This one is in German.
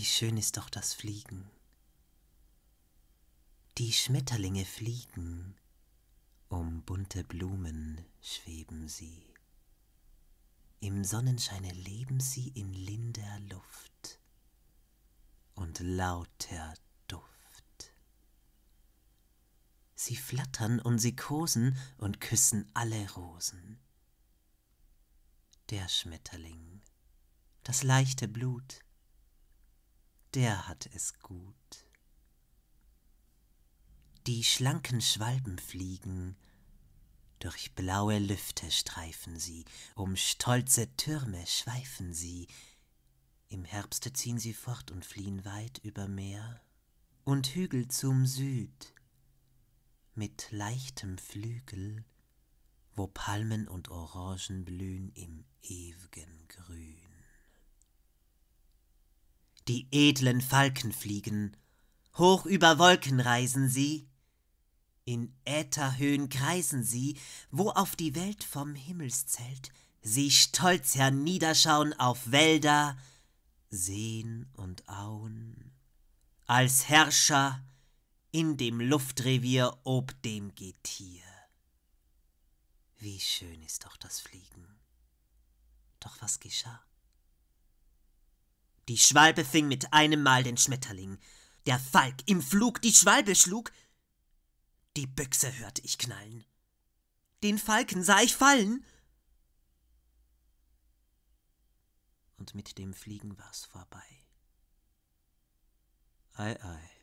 Wie schön ist doch das Fliegen. Die Schmetterlinge fliegen, um bunte Blumen schweben sie. Im Sonnenscheine leben sie in linder Luft und lauter Duft. Sie flattern und sie kosen und küssen alle Rosen. Der Schmetterling, das leichte Blut, der hat es gut. Die schlanken Schwalben fliegen, durch blaue Lüfte streifen sie, um stolze Türme schweifen sie, im Herbste ziehen sie fort und fliehen weit über Meer und Hügel zum Süd, mit leichtem Flügel, wo Palmen und Orangen blühen im ewigen Grün die edlen Falken fliegen, hoch über Wolken reisen sie, in Ätherhöhen kreisen sie, wo auf die Welt vom Himmelszelt sie stolz herniederschauen auf Wälder, Seen und Auen. Als Herrscher in dem Luftrevier ob dem Getier. Wie schön ist doch das Fliegen. Doch was geschah? Die Schwalbe fing mit einem Mal den Schmetterling. Der Falk im Flug die Schwalbe schlug. Die Büchse hörte ich knallen. Den Falken sah ich fallen. Und mit dem Fliegen war's vorbei. Ei, ei.